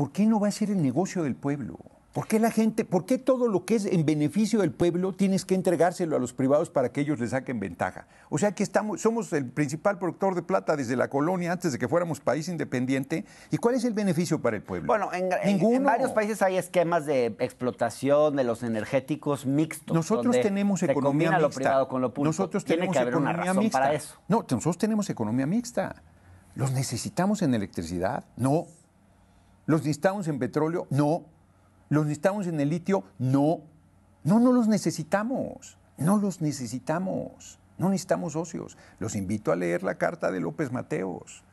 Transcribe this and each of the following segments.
¿por qué no va a ser el negocio del pueblo? ¿Por qué la gente, por qué todo lo que es en beneficio del pueblo tienes que entregárselo a los privados para que ellos le saquen ventaja? O sea que estamos, somos el principal productor de plata desde la colonia antes de que fuéramos país independiente. ¿Y cuál es el beneficio para el pueblo? Bueno, en, varios países hay esquemas de explotación de los energéticos mixtos. Nosotros tenemos economía mixta. con Nosotros tenemos que haber economía mixta. para eso. No, nosotros tenemos economía mixta. ¿Los necesitamos en electricidad? No. ¿Los necesitamos en petróleo? No. ¿Los necesitamos en el litio? No. No, no los necesitamos. No los necesitamos. No necesitamos socios. Los invito a leer la carta de López Mateos.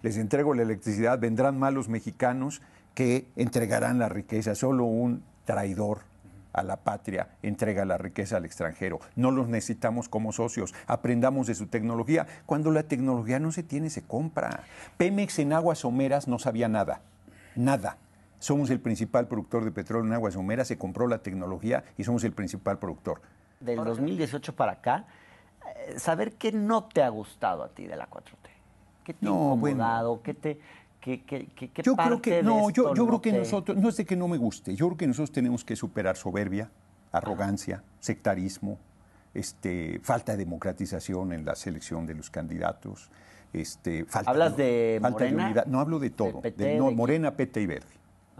Les entrego la electricidad, vendrán malos mexicanos que entregarán la riqueza. Solo un traidor a la patria entrega la riqueza al extranjero. No los necesitamos como socios. Aprendamos de su tecnología. Cuando la tecnología no se tiene, se compra. Pemex en aguas someras no sabía nada. Nada. Somos el principal productor de petróleo en Aguas se compró la tecnología y somos el principal productor. Del 2018 para acá, eh, saber qué no te ha gustado a ti de la 4T. ¿Qué te ha no, ¿Qué te.? ¿Qué, qué, yo creo que no, yo, creo que nosotros, no es de que no me guste, yo creo que nosotros tenemos que superar soberbia, arrogancia, sectarismo, este, falta de democratización en la selección de los candidatos, este, ¿Hablas de falta unidad. No hablo de todo. Morena, PT y Verde.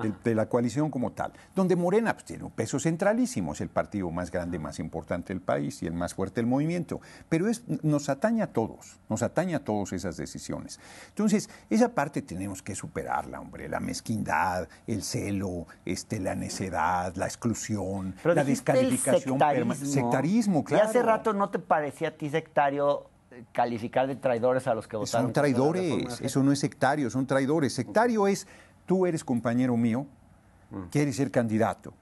Ah. De, la coalición como tal, donde Morena pues, tiene un peso centralísimo, es el partido más grande, ah. más importante del país y el más fuerte del movimiento, pero es, nos atañe a todos, nos atañe a todos esas decisiones. Entonces, esa parte tenemos que superarla, hombre, la mezquindad, el celo, este, la necedad, la exclusión, la descalificación, sectarismo, sectarismo claro. Y hace rato no te parecía a ti sectario calificar de traidores a los que votaron. Son traidores, eso no es sectario, son traidores. Sectario es, tú eres compañero mío, mm. quieres ser candidato.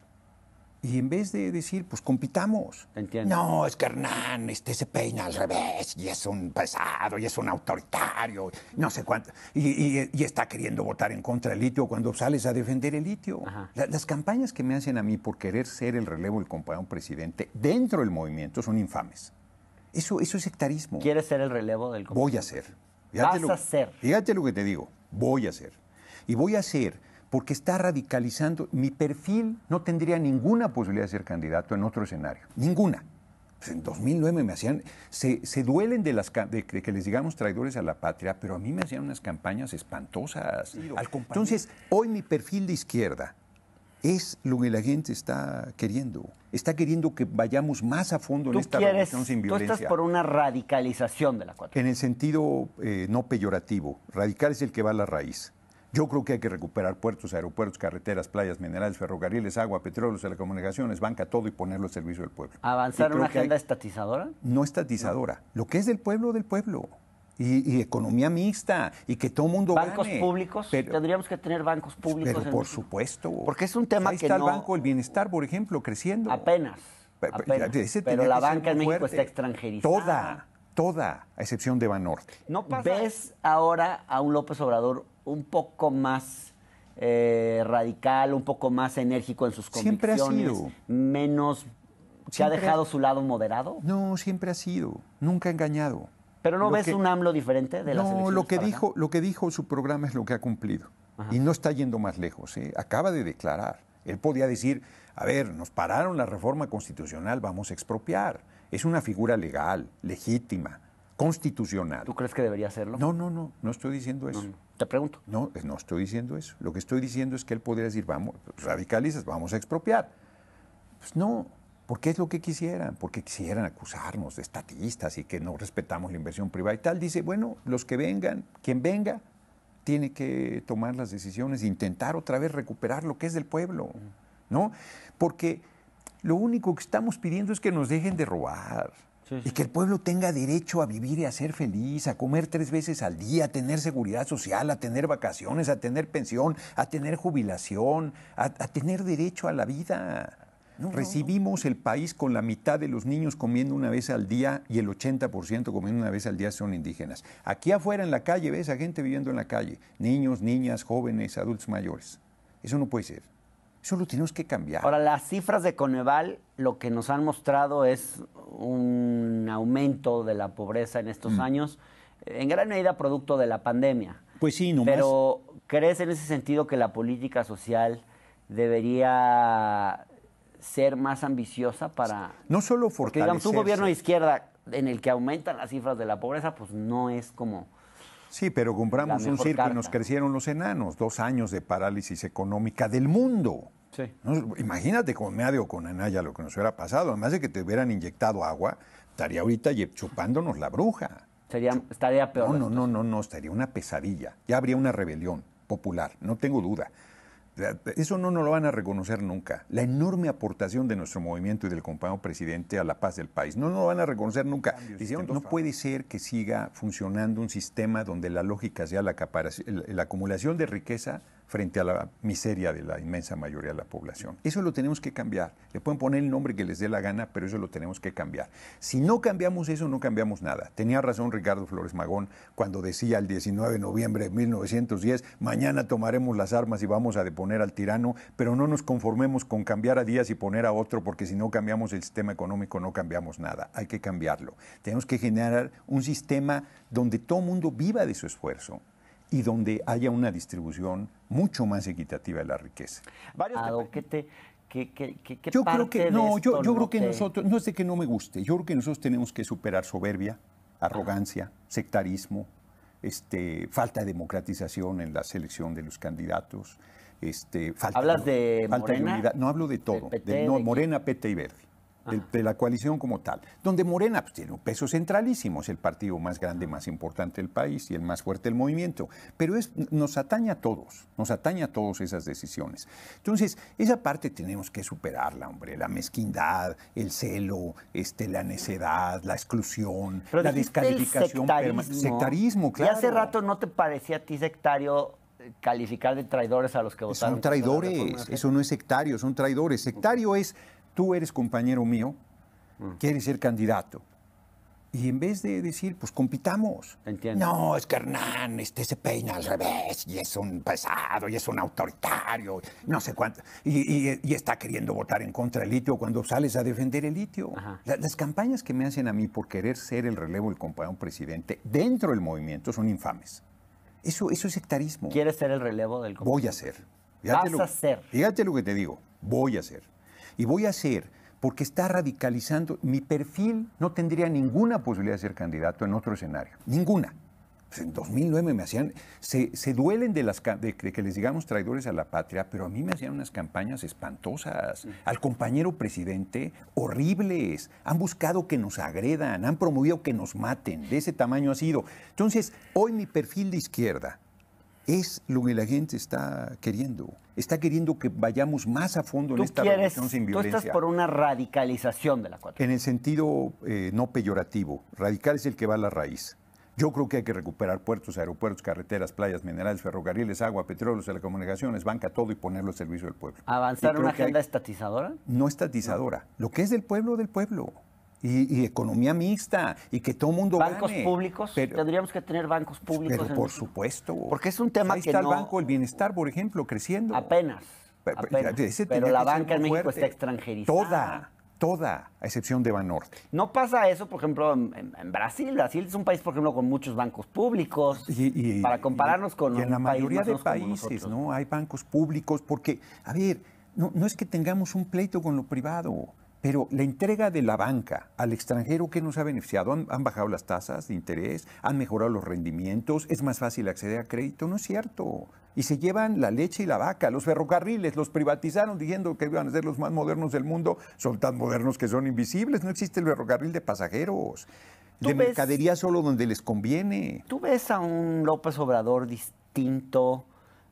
Y en vez de decir, pues compitamos. No, es que Hernán este, se peina al revés y es un pesado y es un autoritario, no sé cuánto. Y, está queriendo votar en contra del litio cuando sales a defender el litio. las campañas que me hacen a mí por querer ser el relevo del compañero presidente dentro del movimiento son infames. Eso, es sectarismo. ¿Quieres ser el relevo del Voy a ser. Vas a ser. Fíjate lo que te digo. Voy a ser. Y voy a ser porque está radicalizando. Mi perfil no tendría ninguna posibilidad de ser candidato en otro escenario. Ninguna. Pues en 2009 me hacían, se, duelen de, las, de, que les digamos traidores a la patria, pero a mí me hacían unas campañas espantosas. Entonces, hoy mi perfil de izquierda es lo que la gente está queriendo. Está queriendo que vayamos más a fondo en esta quieres, sin violencia. Tú estás por una radicalización de la 4 En el sentido eh, no peyorativo. Radical es el que va a la raíz. Yo creo que hay que recuperar puertos, aeropuertos, carreteras, playas, minerales, ferrocarriles, agua, petróleo, telecomunicaciones, banca, todo y ponerlo al servicio del pueblo. ¿Avanzar una agenda estatizadora? No estatizadora. Lo que es del pueblo, del pueblo y, economía mixta y que todo el mundo bancos públicos tendríamos que tener bancos pues, públicos pero por supuesto porque es un tema Ahí está el banco del bienestar por ejemplo creciendo apenas, pero la banca en México está extranjerizada toda toda a excepción de Banorte no ves ahora a un López Obrador un poco más eh, radical, un poco más enérgico en sus convicciones, siempre ha sido. menos se ha dejado su lado moderado. No, siempre ha sido, nunca ha engañado. ¿Pero no ves un AMLO diferente de la No, lo que, dijo, lo que dijo su programa es lo que ha cumplido. Y no está yendo más lejos. ¿eh? Acaba de declarar. Él podía decir, a ver, nos pararon la reforma constitucional, vamos a expropiar. Es una figura legal, legítima, constitucional. ¿Tú crees que debería hacerlo? No, no, no, no estoy diciendo eso. te pregunto. No, no estoy diciendo eso. Lo que estoy diciendo es que él podría decir, vamos, radicalizas, vamos a expropiar. Pues no, porque es lo que quisieran, porque quisieran acusarnos de estatistas y que no respetamos la inversión privada y tal. Dice, bueno, los que vengan, quien venga, tiene que tomar las decisiones, intentar otra vez recuperar lo que es del pueblo, ¿no? Porque lo único que estamos pidiendo es que nos dejen de robar. Y que el pueblo tenga derecho a vivir y a ser feliz, a comer tres veces al día, a tener seguridad social, a tener vacaciones, a tener pensión, a tener jubilación, a tener derecho a la vida. Recibimos el país con la mitad de los niños comiendo una vez al día y el 80% comiendo una vez al día son indígenas. Aquí afuera en la calle ves a gente viviendo en la calle, niños, niñas, jóvenes, adultos mayores. Eso no puede ser. Eso lo tenemos que cambiar. Ahora, las cifras de Coneval lo que nos han mostrado es un aumento de la pobreza en estos mm. años, en gran medida producto de la pandemia. Pues sí, no Pero, ¿crees en ese sentido que la política social debería ser más ambiciosa para... No solo porque digamos, un gobierno de izquierda en el que aumentan las cifras de la pobreza, pues no es como... Sí, pero compramos un circo y nos crecieron los enanos, dos años de parálisis económica del mundo. Sí. Imagínate con Meade o con Anaya lo que nos hubiera pasado, además de que te hubieran inyectado agua, estaría ahorita chupándonos la bruja. estaría peor. No, no, no, no, no, estaría una pesadilla. Ya habría una rebelión popular, no tengo duda. Eso no nos lo van a reconocer nunca. La enorme aportación de nuestro movimiento y del compañero presidente a la paz del país. No nos lo van a reconocer nunca. no puede ser que siga funcionando un sistema donde la lógica sea la, la acumulación de riqueza frente a la miseria de la inmensa mayoría de la población. Eso lo tenemos que cambiar. Le pueden poner el nombre que les dé la gana, pero eso lo tenemos que cambiar. Si no cambiamos eso, no cambiamos nada. Tenía razón Ricardo Flores Magón cuando decía el 19 de noviembre de 1910, mañana tomaremos las armas y vamos a deponer al tirano, pero no nos conformemos con cambiar a días y poner a otro, porque si no cambiamos el sistema económico, no cambiamos nada. Hay que cambiarlo. Tenemos que generar un sistema donde todo mundo viva de su esfuerzo y donde haya una distribución mucho más equitativa de la riqueza. Varios ah, ¿Qué, yo creo que no, yo, creo que nosotros, no es de que no me guste, yo creo que nosotros tenemos que superar soberbia, arrogancia, sectarismo, este, falta de democratización en la selección de los candidatos, este, falta, ¿Hablas de, Morena? No hablo de todo, de, Morena, PT y Verde de, la coalición como tal, donde Morena pues, tiene un peso centralísimo, es el partido más grande, más importante del país y el más fuerte del movimiento, pero es, nos atañe a todos, nos atañe a todos esas decisiones. Entonces, esa parte tenemos que superarla, hombre, la mezquindad, el celo, este, la necedad, la exclusión, la descalificación, sectarismo, sectarismo claro. Y hace rato no te parecía a ti sectario eh, calificar de traidores a los que votaron. Son traidores, eso no es sectario, son traidores. Sectario es tú eres compañero mío, mm. quieres ser candidato. Y en vez de decir, pues compitamos. No, es que Hernán este, se peina al revés y es un pesado y es un autoritario, no sé cuánto. Y, está queriendo votar en contra del litio cuando sales a defender el litio. las campañas que me hacen a mí por querer ser el relevo del compañero presidente dentro del movimiento son infames. Eso, eso es sectarismo. ¿Quieres ser el relevo del compañero? Voy a ser. Vas a ser. Fíjate lo que te digo. Voy a ser y voy a hacer, porque está radicalizando. Mi perfil no tendría ninguna posibilidad de ser candidato en otro escenario, ninguna. Pues en 2009 me hacían, se, duelen de, las, que les digamos traidores a la patria, pero a mí me hacían unas campañas espantosas, al compañero presidente, horribles, han buscado que nos agredan, han promovido que nos maten, de ese tamaño ha sido. Entonces, hoy mi perfil de izquierda, es lo que la gente está queriendo. Está queriendo que vayamos más a fondo en esta quieres, sin violencia. Tú estás por una radicalización de la 4 En el sentido eh, no peyorativo. Radical es el que va a la raíz. Yo creo que hay que recuperar puertos, aeropuertos, carreteras, playas, minerales, ferrocarriles, agua, petróleo, telecomunicaciones, banca, todo y ponerlo al servicio del pueblo. ¿Avanzar una agenda estatizadora? No estatizadora. Lo que es del pueblo, del pueblo. Y, economía mixta y que todo el mundo bancos públicos tendríamos que tener bancos públicos pero por supuesto porque es un tema ahí está el banco del bienestar por ejemplo creciendo apenas, pero la banca en México está extranjerizada toda toda a excepción de Banorte no pasa eso por ejemplo en, Brasil Brasil es un país por ejemplo con muchos bancos públicos y, para compararnos con y en la mayoría de países no hay bancos públicos porque a ver no, no es que tengamos un pleito con lo privado pero la entrega de la banca al extranjero, que nos ha beneficiado? ¿Han, bajado las tasas de interés? ¿Han mejorado los rendimientos? ¿Es más fácil acceder a crédito? No es cierto. Y se llevan la leche y la vaca. Los ferrocarriles los privatizaron diciendo que iban a ser los más modernos del mundo. Son tan modernos que son invisibles. No existe el ferrocarril de pasajeros. De mercadería solo donde les conviene. ¿Tú ves a un López Obrador distinto?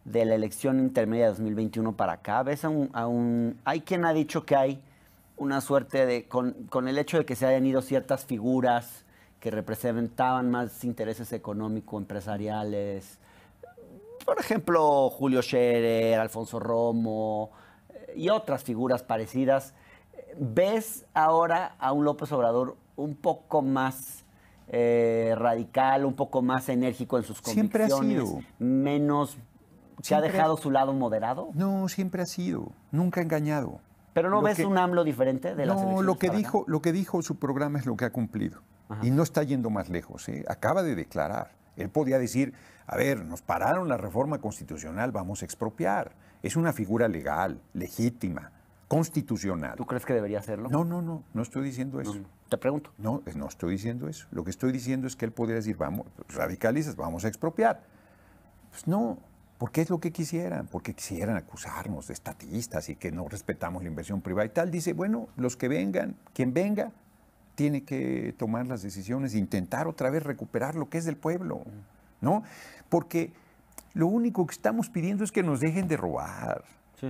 de la elección intermedia de 2021 para acá, ves a un... Hay quien ha dicho que hay una suerte de, con, con, el hecho de que se hayan ido ciertas figuras que representaban más intereses económicos, empresariales, por ejemplo, Julio Scherer, Alfonso Romo eh, y otras figuras parecidas, ¿ves ahora a un López Obrador un poco más eh, radical, un poco más enérgico en sus convicciones? Siempre ha sido. Menos... ¿Se ha dejado su lado moderado? No, siempre ha sido, nunca ha engañado. ¿Pero no ves un AMLO diferente de las no, lo que dijo, lo que dijo su programa es lo que ha cumplido. Y no está yendo más lejos. ¿eh? Acaba de declarar. Él podía decir, a ver, nos pararon la reforma constitucional, vamos a expropiar. Es una figura legal, legítima, constitucional. ¿Tú crees que debería hacerlo? No, no, no, no estoy diciendo eso. te pregunto. No, no estoy diciendo eso. Lo que estoy diciendo es que él podría decir, vamos, radicalizas, vamos a expropiar. Pues no, porque es lo que quisieran, porque quisieran acusarnos de estatistas y que no respetamos la inversión privada y tal. Dice, bueno, los que vengan, quien venga, tiene que tomar las decisiones, e intentar otra vez recuperar lo que es del pueblo, ¿no? Porque lo único que estamos pidiendo es que nos dejen de robar.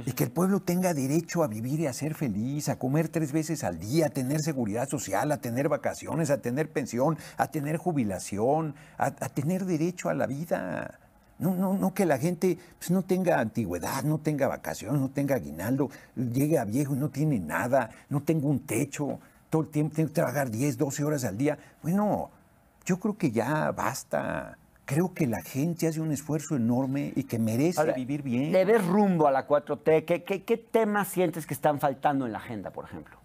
Y que el pueblo tenga derecho a vivir y a ser feliz, a comer tres veces al día, a tener seguridad social, a tener vacaciones, a tener pensión, a tener jubilación, a tener derecho a la vida. No, no, no que la gente pues, no tenga antigüedad, no tenga vacaciones, no tenga aguinaldo, llegue a viejo y no tiene nada, no tenga un techo, todo el tiempo tengo que trabajar 10, 12 horas al día. Bueno, yo creo que ya basta. Creo que la gente hace un esfuerzo enorme y que merece vivir bien. ¿Le des rumbo a la 4T? qué temas sientes que están faltando en la agenda, por ejemplo?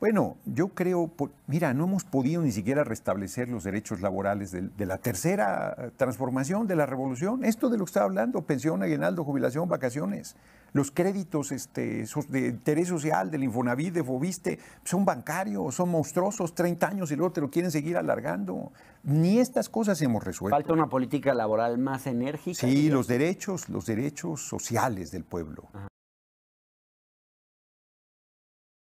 Bueno, yo creo, mira, no hemos podido ni siquiera restablecer los derechos laborales de, la tercera eh, transformación de la revolución. Esto de lo que estaba hablando, pensión, aguinaldo, jubilación, vacaciones, los créditos este, de interés social, del Infonavit, de Fobiste, son bancarios, son monstruosos, 30 años y luego te lo quieren seguir alargando. Ni estas cosas hemos resuelto. Falta una política laboral más enérgica. Sí, los derechos, los derechos sociales del pueblo.